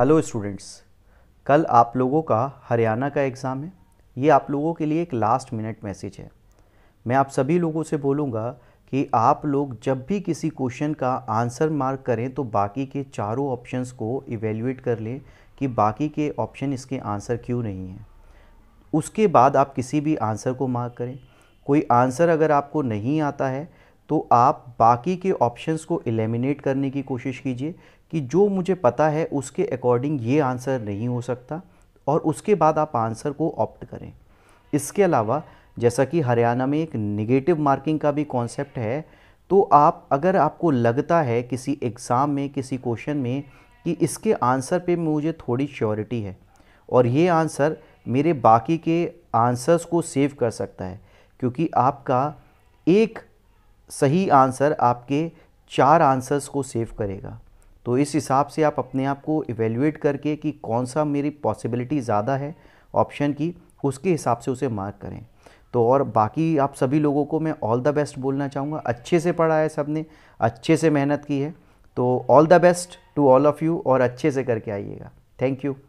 hello students कल आप लोगों का हरियाणा का एग्ज़ाम है ये आप लोगों के लिए एक लास्ट मिनट मैसेज है मैं आप सभी लोगों से बोलूँगा कि आप लोग जब भी किसी क्वेश्चन का आंसर मार्क करें तो बाकी के चारों ऑप्शंस को इवेल्यूएट कर लें कि बाकी के ऑप्शन इसके आंसर क्यों नहीं हैं उसके बाद आप किसी भी आंसर को मार्क करें कोई आंसर अगर आपको नहीं आता है तो आप बाकी के ऑप्शंस को एलिमिनेट करने की कोशिश कीजिए कि जो मुझे पता है उसके अकॉर्डिंग ये आंसर नहीं हो सकता और उसके बाद आप आंसर को ऑप्ट करें इसके अलावा जैसा कि हरियाणा में एक निगेटिव मार्किंग का भी कॉन्सेप्ट है तो आप अगर आपको लगता है किसी एग्ज़ाम में किसी क्वेश्चन में कि इसके आंसर पे मुझे थोड़ी श्योरिटी है और ये आंसर मेरे बाकी के आंसर्स को सेव कर सकता है क्योंकि आपका एक सही आंसर आपके चार आंसर्स को सेव करेगा तो इस हिसाब से आप अपने आप को इवेल्यूएट करके कि कौन सा मेरी पॉसिबिलिटी ज़्यादा है ऑप्शन की उसके हिसाब से उसे मार्क करें तो और बाकी आप सभी लोगों को मैं ऑल द बेस्ट बोलना चाहूँगा अच्छे से पढ़ा है सब ने अच्छे से मेहनत की है तो all the best to all of you और अच्छे से करके आइएगा थैंक यू